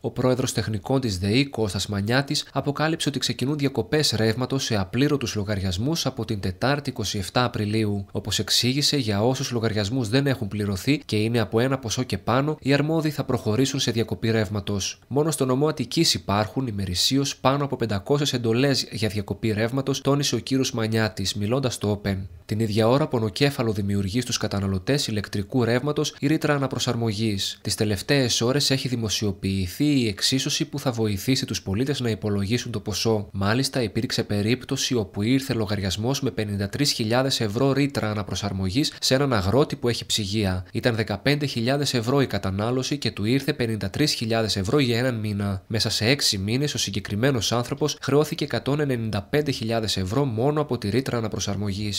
Ο πρόεδρος τεχνικών της ΔΕΗ, Κώστας Μανιάτης, αποκάλυψε ότι ξεκινούν διακοπές ρεύματος σε απλήρωτους λογαριασμούς από την Τετάρτη 27 Απριλίου. Όπως εξήγησε, για όσους λογαριασμούς δεν έχουν πληρωθεί και είναι από ένα ποσό και πάνω, οι αρμόδιοι θα προχωρήσουν σε διακοπή ρεύματος. Μόνο στο νομό Αττικής υπάρχουν ημερησίως πάνω από 500 εντολές για διακοπή ρεύματος, τόνισε ο κύριος Μανιάτης, μιλώντας στο Open. Την ίδια ώρα, πονοκέφαλο δημιουργεί στους καταναλωτές ηλεκτρικού ρεύματος η ρήτρα αναπροσαρμογής. Τις τελευταίες ώρες έχει δημοσιοποιηθεί η εξίσωση που θα βοηθήσει τους πολίτες να υπολογίσουν το ποσό. Μάλιστα, υπήρξε περίπτωση όπου ήρθε λογαριασμός με 53.000 ευρώ ρήτρα αναπροσαρμογής σε έναν αγρότη που έχει ψυγεία. Ήταν 15.000 ευρώ η κατανάλωση και του ήρθε 53.000 ευρώ για έναν μήνα. Μέσα σε 6 μήνες, ο συγκεκριμένος άνθρωπος χρεώθηκε 195.000 ευρώ μόνο από τη ρήτρα αναπροσαρμογής.